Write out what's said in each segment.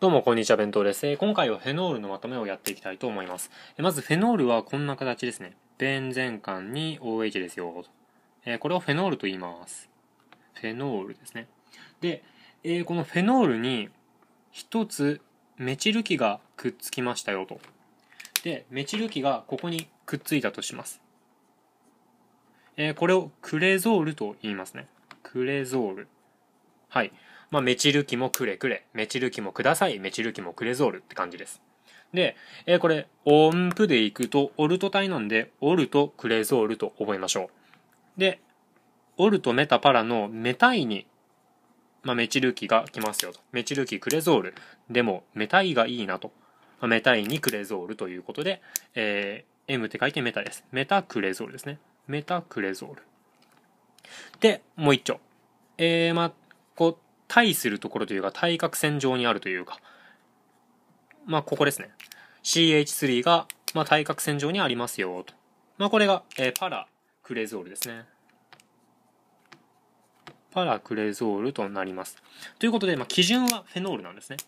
どうもこんにちは弁当です、えー、今回はフェノールのまとめをやっていきたいと思います、えー、まずフェノールはこんな形ですねベンゼン管に OH ですよ、えー、これをフェノールと言いますフェノールですねで、えこのフェノールに一つメチル基がくっつきましたよとでメチル基がここにくっついたとします、えこれをクレゾールと言いますねクレゾールはいまあ、メチルキもくれくれ、メチルキもください、メチルキもクレゾールって感じです。で、えー、これ、音符でいくと、オルト体なんで、オルト、クレゾールと覚えましょう。で、オルトメタパラのメタイに、まあ、メチルキが来ますよと。メチルキクレゾール。でも、メタイがいいなと。まあ、メタイにクレゾールということで、えー、M って書いてメタです。メタクレゾールですね。メタクレゾール。で、もう一丁。えー、ま対するところというか対角線上にあるというか、まあ、ここですね。CH3 が、まあ、対角線上にありますよ、と。まあ、これが、えー、パラクレゾールですね。パラクレゾールとなります。ということで、まあ、基準はフェノールなんですね。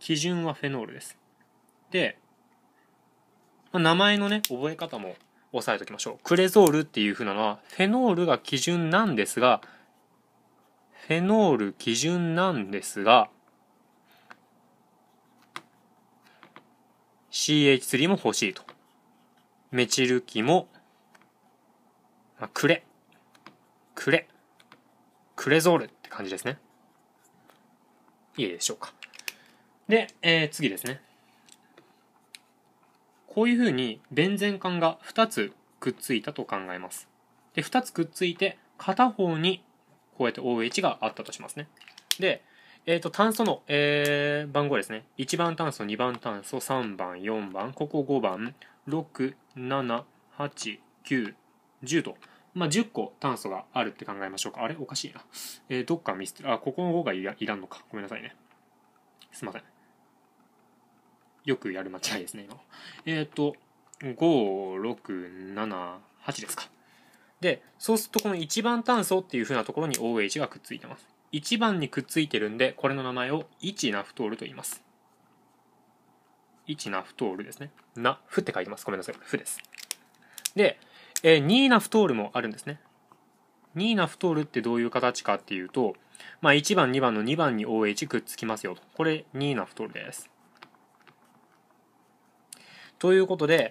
基準はフェノールです。で、まあ、名前のね、覚え方も押さえておきましょう。クレゾールっていう風なのは、フェノールが基準なんですが、フェノール基準なんですが CH3 も欲しいと。メチル基も、まあ、くれ、くれ、クレゾールって感じですね。いいでしょうか。で、えー、次ですね。こういうふうにベンゼン管が2つくっついたと考えます。で、2つくっついて片方にこうやって OH があったとしますね。で、えー、と炭素の、えー、番号ですね。1番炭素、2番炭素、3番、4番、ここ5番、6、7、8、9、10と、まあ、10個炭素があるって考えましょうか。あれおかしいな。えー、どっかミスてる。あ、ここの5がいらいらんのか。ごめんなさいね。すいません。よくやる間違いですね、今。えっ、ー、と、5、6、7、8ですか。で、そうするとこの1番炭素っていう風なところに OH がくっついてます。1番にくっついてるんで、これの名前を1ナフトールと言います。1ナフトールですね。ナ、フって書いてます。ごめんなさい。フです。で、えー、2ナフトールもあるんですね。2ナフトールってどういう形かっていうと、まあ、1番、2番の2番に OH くっつきますよと。これ2ナフトールです。ということで、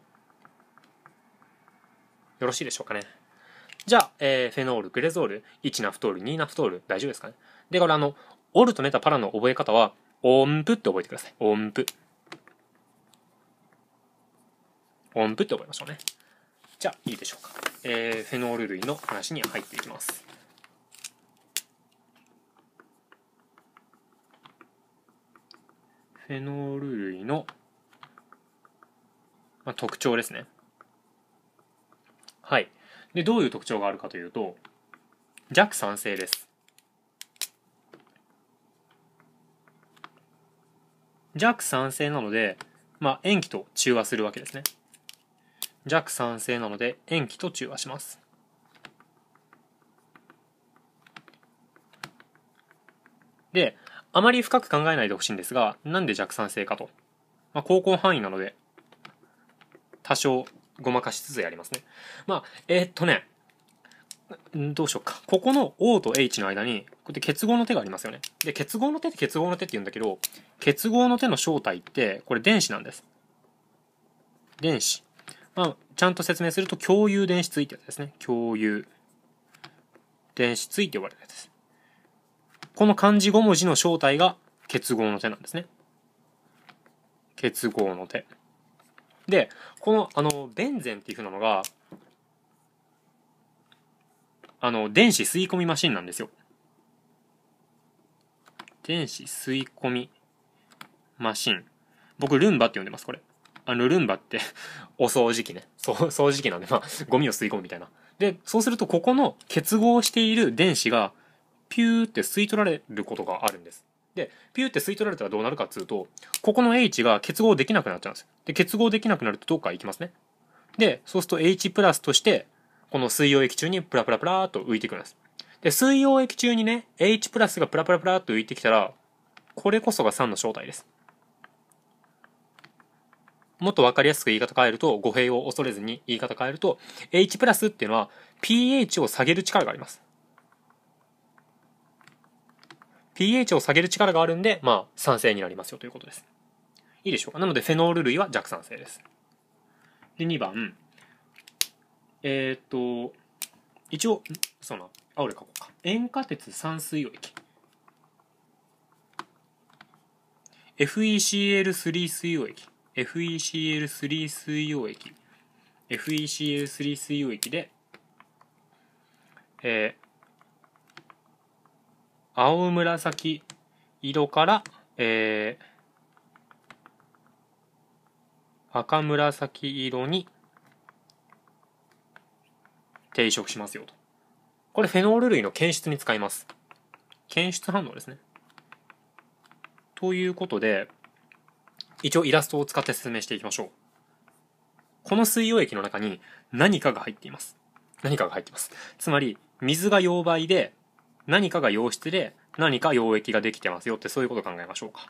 よろしいでしょうかね。じゃあ、えー、フェノール、グレゾール、1ナフトール、2ナフトール、大丈夫ですかね。で、これあの、オルとネタパラの覚え方は、音符って覚えてください。音符。音符って覚えましょうね。じゃあ、いいでしょうか。えー、フェノール類の話に入っていきます。フェノール類の、まあ、特徴ですね。はい。で、どういう特徴があるかというと、弱酸性です。弱酸性なので、まあ、塩基と中和するわけですね。弱酸性なので塩基と中和します。で、あまり深く考えないでほしいんですが、なんで弱酸性かと。まあ、高校範囲なので、多少ごまかしつつやりますね。まあ、えー、っとね、どうしようか。ここの O と H の間に、こうやって結合の手がありますよね。で、結合の手って結合の手って言うんだけど、結合の手の正体って、これ電子なんです。電子。まあ、ちゃんと説明すると、共有電子対ってやつですね。共有電子対って呼ばれるやつです。この漢字5文字の正体が結合の手なんですね。結合の手。でこのあのベンゼンっていう風なのがあの電子吸い込みマシンなんですよ電子吸い込みマシン僕ルンバって呼んでますこれあのルンバって お掃除機ね掃除機なんでまあゴミを吸い込むみたいなでそうするとここの結合している電子がピューって吸い取られることがあるんですでピューって吸い取られたらどうなるかっつうとここの H が結合できなくなっちゃうんですよで結合できなくなるとどっか行きますねでそうすると H プラスとしてこの水溶液中にプラプラプラーと浮いてくるんですで水溶液中にね H プラスがプラプラプラーと浮いてきたらこれこそが酸の正体ですもっと分かりやすく言い方変えると、語弊を恐れずに言い方変えると、H プラスっていうのは pH を下げる力があります。pH を下げる力があるんで、まあ、酸性になりますよということです。いいでしょうか。なので、フェノール類は弱酸性です。で、2番。えっ、と、一応、そうな、あ、俺書こうか。塩化鉄酸水溶液。FECl3 水溶液。FECl3 水溶液。FECl3 水溶液で、えー、青紫色から、えー、赤紫色に定色しますよと。これフェノール類の検出に使います。検出反応ですね。ということで、一応イラストを使って説明していきましょう。この水溶液の中に何かが入っています。何かが入っています。つまり、水が溶媒で、何かが溶質で何か溶液ができてますよってそういうことを考えましょうか。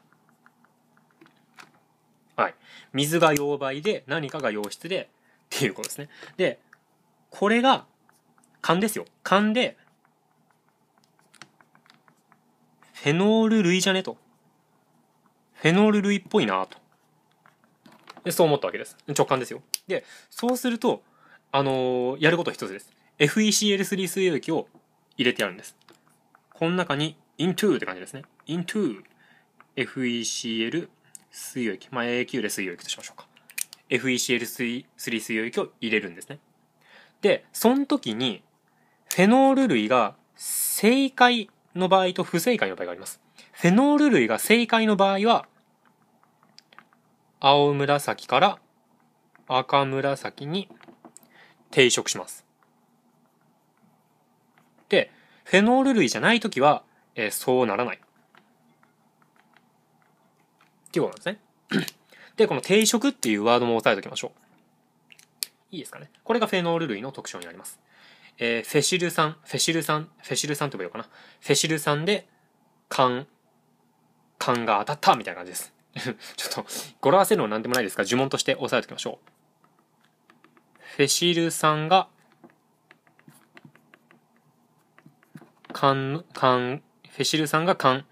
はい。水が溶媒で何かが溶質でっていうことですね。で、これが勘ですよ。勘で、フェノール類じゃねと。フェノール類っぽいなと。で、そう思ったわけです。直感ですよ。で、そうすると、あのー、やることは一つです。FECl3 水溶液を入れてやるんです。この中に into って感じですね。into FECL 水溶液。まあ、AQ で水溶液としましょうか。FECL3 水溶液を入れるんですね。で、その時に、フェノール類が正解の場合と不正解の場合があります。フェノール類が正解の場合は、青紫から赤紫に定色します。で、フェノール類じゃないときは、えー、そうならない。っていうことなんですね。で、この定食っていうワードも押さえておきましょう。いいですかね。これがフェノール類の特徴になります。えー、フェシル酸、フェシル酸、フェシル酸って呼べいうかな。フェシル酸で、缶、缶が当たったみたいな感じです。ちょっと、語呂合わせるのなんでもないですが、呪文として押さえておきましょう。フェシル酸が勘、勘、フェシルさんが勘、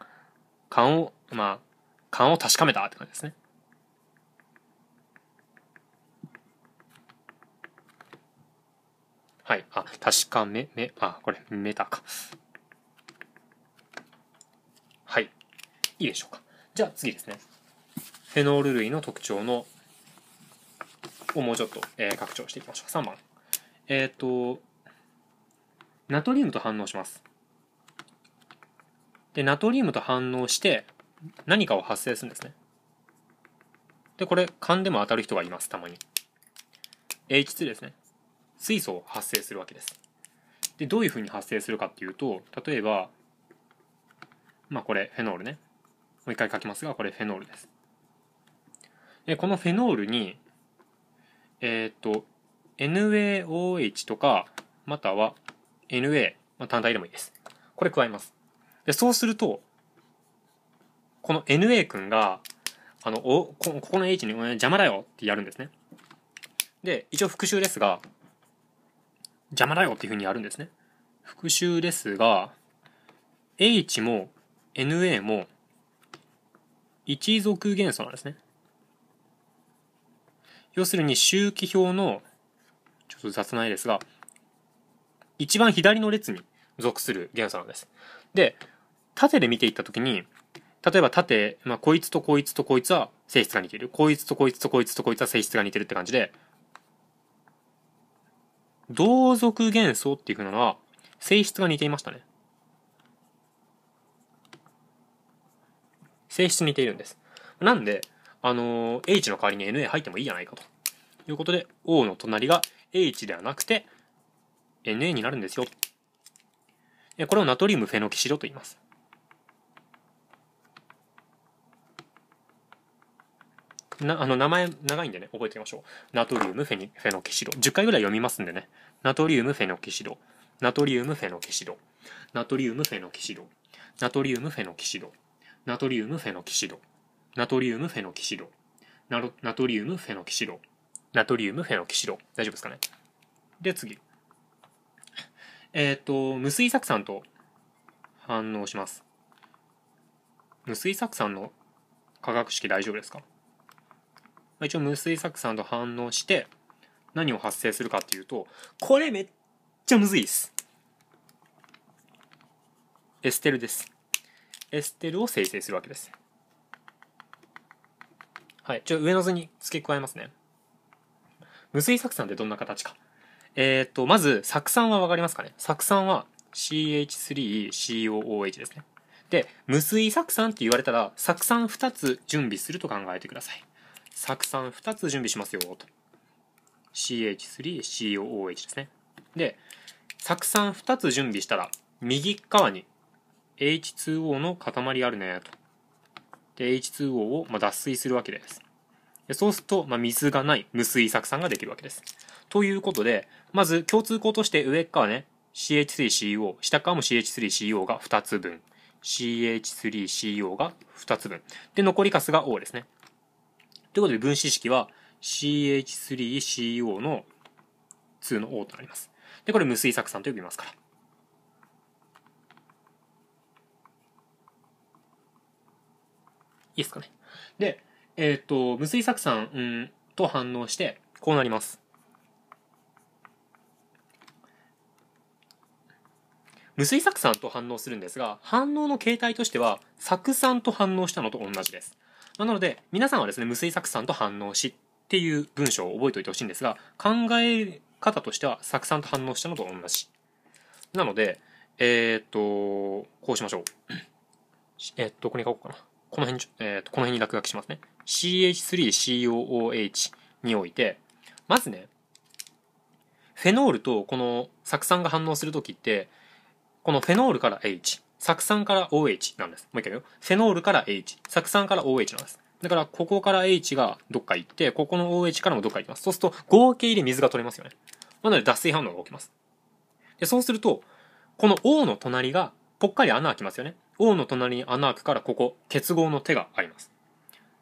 勘を、まあ、勘を確かめたって感じですね。はい。あ、確かめ、め、あ、これ、メタか。はい。いいでしょうか。じゃあ次ですね。フェノール類の特徴の、をもうちょっと、えー、拡張していきましょう。3番。えっ、ー、と、ナトリウムと反応します。でナトリウムと反応して何かを発生するんですねでこれ勘でも当たる人がいますたまに H2 ですね水素を発生するわけですでどういうふうに発生するかっていうと例えばまあこれフェノールねもう一回書きますがこれフェノールですでこのフェノールにえー、っと NaOH とかまたは Na、まあ、単体でもいいですこれ加えますでそうするとこの NA 君があのおここの H に邪魔だよってやるんですねで一応復習ですが邪魔だよっていうふうにやるんですね復習ですが H も NA も一族元素なんですね要するに周期表のちょっと雑な絵ですが一番左の列に属する元素なんですで縦で見ていったときに例えば縦、まあ、こいつとこいつとこいつは性質が似てるこいつとこいつとこいつとこいつは性質が似てるって感じで同族元素っていうふうなのは性質が似ていましたね性質似ているんですなんであの H の代わりに NA 入ってもいいじゃないかということで O の隣が H ではなくて NA になるんですよこれをナトリウムフェノキシドと言いますなあの名前長いんでね覚えてみましょうナトリウムフェニフェノキシロ10回ぐらい読みますんでねナトリウムフェノキシロナトリウムフェノキシロナトリウムフェノキシロナトリウムフェノキシロナトリウムフェノキシロナトリウムフェノキシロナナトリウムフェノキシロナトリウムフェノキシロ大丈夫ですかねで次えっ、ー、と無水酢酸と反応します無水酢酸の化学式大丈夫ですかまあ、一応無水酢酸と反応して何を発生するかっていうとこれめっちゃむずいですエステルですエステルを生成するわけですはいちょ上の図に付け加えますね無水酢酸ってどんな形かえっ、ー、とまず酢酸は分かりますかね酢酸は CH3COOH ですねで無水酢酸って言われたら酢酸2つ準備すると考えてください酢酸2つ準備しますよと CH3COOH ですねで酢酸2つ準備したら右側に H2O の塊あるねとで H2O をま脱水するわけですでそうすると、ま水がない無水酢酸ができるわけですということでまず共通項として上側ね CH3CO 下側も CH3CO が2つ分 CH3CO が2つ分で残りカスが O ですねということで分子式は CH3CO の2の O となります。で、これ無水酢酸と呼びますから。いいですかね。で、えっ、ー、と、無水酢酸、うん、と反応して、こうなります。無水酢酸と反応するんですが、反応の形態としては、酢酸と反応したのと同じです。まあ、なので皆さんはですね無水酢酸と反応しっていう文章を覚えておいてほしいんですが考え方としては酢酸と反応したのと同じなのでえー、っとこうしましょうえー、っとここに書こうかなこの辺に、えー、っとこの辺に落書きしますね CH3COOH においてまずねフェノールとこの酢酸が反応する時ってこのフェノールから H 酢酸から OH なんです。もう一回言うよ。フェノールから H。酢酸から OH なんです。だから、ここから H がどっか行って、ここの OH からもどっか行きます。そうすると、合計で水が取れますよね。なので、脱水反応が起きます。で、そうすると、この O の隣が、ぽっかり穴開きますよね。O の隣に穴開くから、ここ、結合の手があります。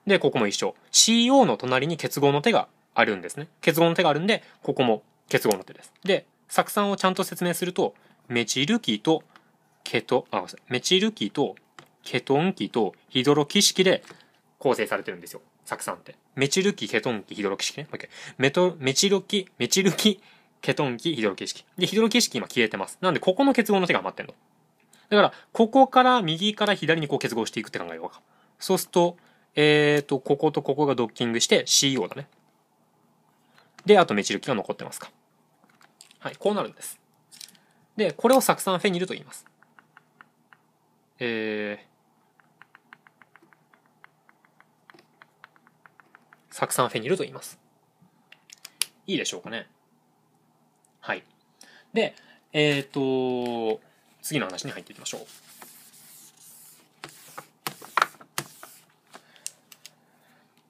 で、ここも一緒。CO の隣に結合の手があるんですね。結合の手があるんで、ここも結合の手です。で、酢酸をちゃんと説明すると、メチル基とケト、あ、メチル基とケトン基とヒドロキ式で構成されてるんですよ。酢酸って。メチル基、ケトン基、ヒドロキ式ね。メト、メチル基、メチル基、ケトン基、ヒドロキ式。で、ヒドロキ式今消えてます。なんで、ここの結合の手が余ってんの。だから、ここから右から左にこう結合していくって考えようか。そうすると、えーと、こことここがドッキングして CO だね。で、あとメチル基が残ってますか。はい、こうなるんです。で、これを酢酸フェニルと言います。えー、酢酸フェニルと言います。いいでしょうかね。はい。で、えっ、ー、と、次の話に入っていきましょう。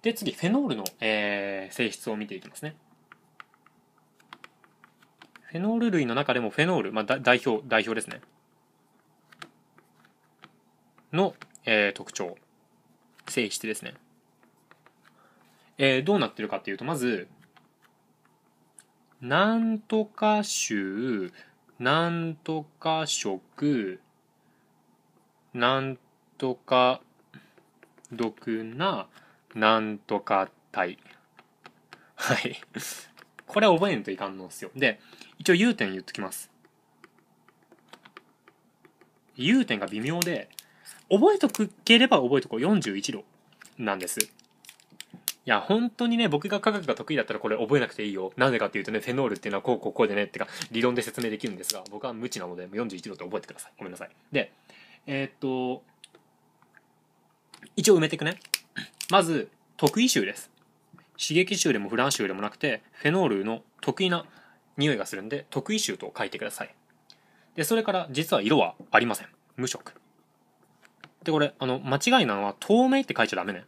で、次、フェノールの、えー、性質を見ていきますね。フェノール類の中でもフェノール、まあ、代表、代表ですね。の、えー、特徴、性質ですね。えー、どうなってるかっていうと、まず、なんとか州、なんとか食、なんとか毒な、なんとか体。はい。これ覚えんといかんのっすよ。で、一応う点言っときます。う点が微妙で、覚えとくければ覚えとこう41度なんです。いや、本当にね、僕が科学が得意だったらこれ覚えなくていいよ。なぜかっていうとね、フェノールっていうのはこうこうこうでねってか、理論で説明できるんですが、僕は無知なので、41度って覚えてください。ごめんなさい。で、えー、っと、一応埋めていくね。まず、得意臭です。刺激臭でもフラン臭でもなくて、フェノールの得意な匂いがするんで、得意臭と書いてください。で、それから、実は色はありません。無色。で、これ、あの、間違いなのは、透明って書いちゃダメね。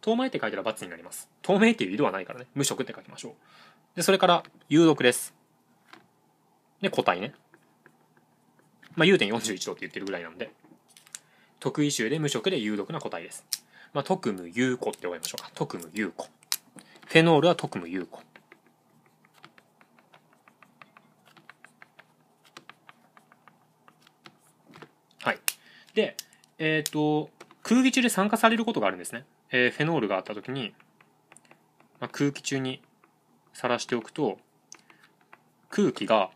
透明って書いたら×になります。透明っていう色はないからね。無色って書きましょう。で、それから、有毒です。で、個体ね。まあ、点4 1度って言ってるぐらいなんで。特異臭で無色で有毒な個体です。まあ、特務有個って覚えましょうか。特務有個。フェノールは特務有個。で、えっ、ー、と、空気中で酸化されることがあるんですね。えー、フェノールがあった時に、まあ、空気中にさらしておくと、空気が、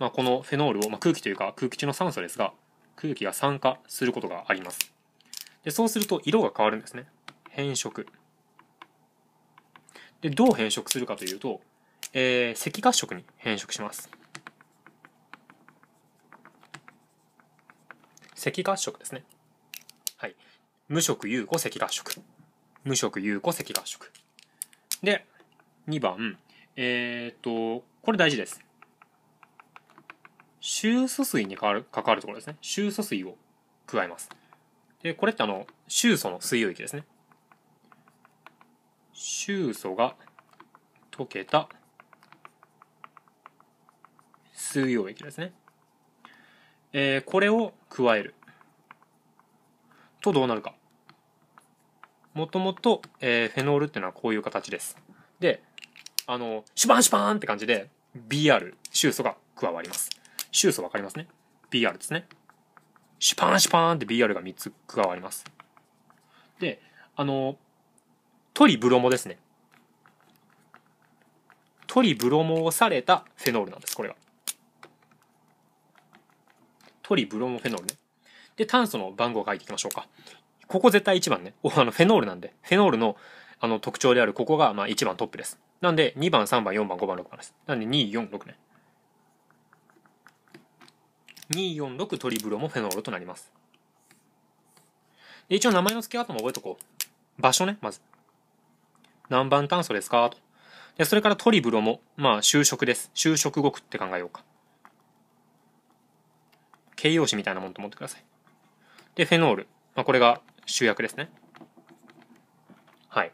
まあ、このフェノールを、まあ、空気というか空気中の酸素ですが、空気が酸化することがあります。で、そうすると色が変わるんですね。変色。で、どう変色するかというと、えー、赤褐色に変色します。赤褐色ですね。はい。無色有効赤褐色。無色有効赤褐色。で、2番。えー、っと、これ大事です。臭素水に関わる関わるところですね。臭素水を加えます。で、これってあの、臭素の水溶液ですね。臭素が溶けた水溶液ですね。えー、これを加える。とどうなるか。もともと、えー、フェノールっていうのはこういう形です。で、あの、シュパンシュパーンって感じで、BR、臭素が加わります。臭素わかりますね ?BR ですね。シュパンシュパーンって BR が3つ加わります。で、あの、トリブロモですね。トリブロモをされたフェノールなんです、これが。トリブロモフェノールね。で、炭素の番号を書いていきましょうか。ここ絶対1番ね。おあの、フェノールなんで、フェノールのあの特徴であるここがまあ1番トップです。なんで、2番、3番、4番、5番、6番です。なんで、2、4、6ね。246トリブロもフェノールとなります。で一応名前の付け方も覚えとこう。場所ね、まず。何番炭素ですかと。で、それからトリブロも、まあ、就職です。就職後って考えようか。形容詞みたいなものと思ってください。で、フェノール。まあ、これが主役ですね。はい。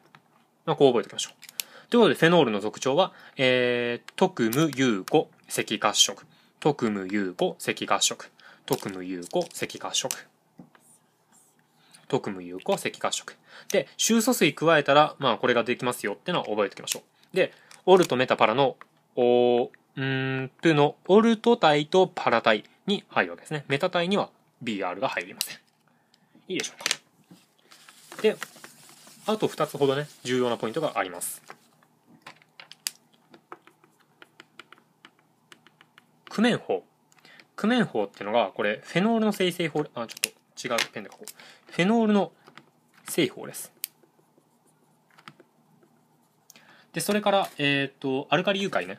まあ、こう覚えておきましょう。ということで、フェノールの特徴は、えー、特無有効、赤褐色。特無有効、赤褐色。特無有効、赤褐色。特無有効赤褐色。で、臭素水加えたら、まあこれができますよってのは覚えておきましょう。で、オルトメタパラの、おうんというのオルト体とパラ体に入るわけですね。メタ体には BR が入りません。いいでしょうか。で、あと2つほどね、重要なポイントがあります。クメン法。クメン法っていうのが、これ、フェノールの生成法、あ、ちょっと違うペンで書こう。フェノールの製法です。で、それから、えっ、ー、と、アルカリ誘拐ね。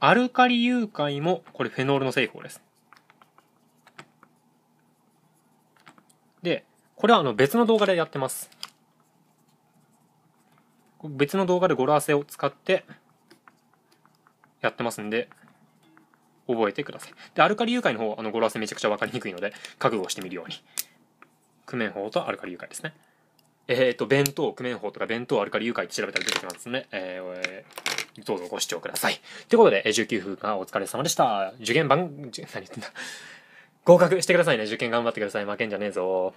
アルカリ融解も、これフェノールの製法です。で、これはあの別の動画でやってます。別の動画で語呂合わせを使ってやってますんで、覚えてください。で、アルカリ融解の方、あの語呂合わせめちゃくちゃわかりにくいので、覚悟してみるように。クメン法とアルカリ融解ですね。えっ、ー、と、弁当、クメン法とか弁当アルカリ融解って調べたら出てきますね。えー、どうぞご視聴ください。ということで、19分間お疲れ様でした。受験番、何言ってんだ。合格してくださいね。受験頑張ってください。負けんじゃねえぞ。